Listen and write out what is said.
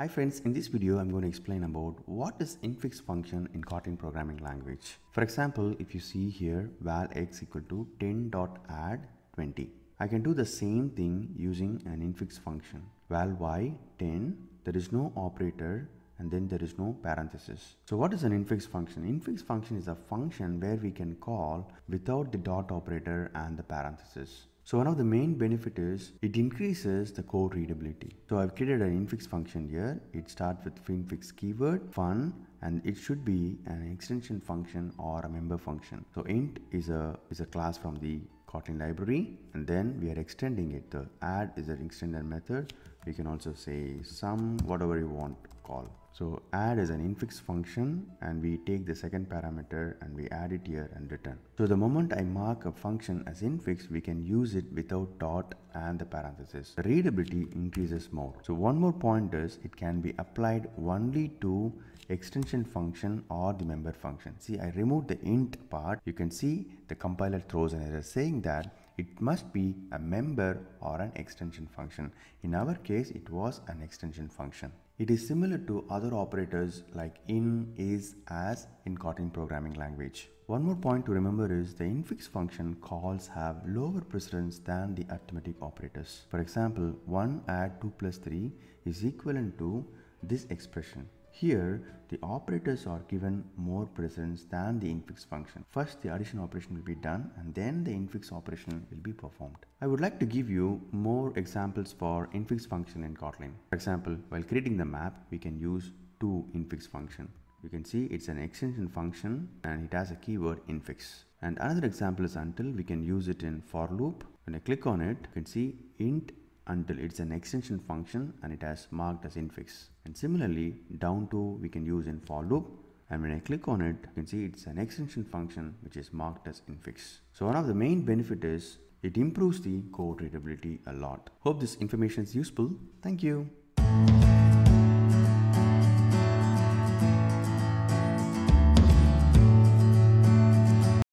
Hi friends, in this video I'm going to explain about what is infix function in Kotlin programming language. For example, if you see here val x equal to 10.add 20. I can do the same thing using an infix function. val y 10, there is no operator and then there is no parenthesis. So what is an infix function? Infix function is a function where we can call without the dot operator and the parenthesis. So one of the main benefit is it increases the code readability. So I've created an infix function here. It starts with infix keyword fun and it should be an extension function or a member function. So int is a is a class from the Kotlin library and then we are extending it. The add is an extended method you can also say sum whatever you want call so add is an infix function and we take the second parameter and we add it here and return. So the moment I mark a function as infix, we can use it without dot and the parenthesis. The readability increases more. So one more point is it can be applied only to extension function or the member function. See I removed the int part. You can see the compiler throws an error saying that it must be a member or an extension function. In our case, it was an extension function. It is similar to other operators like in, is, as in Kotlin programming language. One more point to remember is the infix function calls have lower precedence than the arithmetic operators. For example, 1 add 2 plus 3 is equivalent to this expression here, the operators are given more precedence than the infix function. First, the addition operation will be done and then the infix operation will be performed. I would like to give you more examples for infix function in Kotlin. For example, while creating the map, we can use to infix function. You can see it's an extension function and it has a keyword infix. And another example is until we can use it in for loop. When I click on it, you can see int until it's an extension function and it has marked as infix. And similarly, down to we can use in for loop and when I click on it, you can see it's an extension function which is marked as infix. So one of the main benefit is it improves the code readability a lot. Hope this information is useful. Thank you.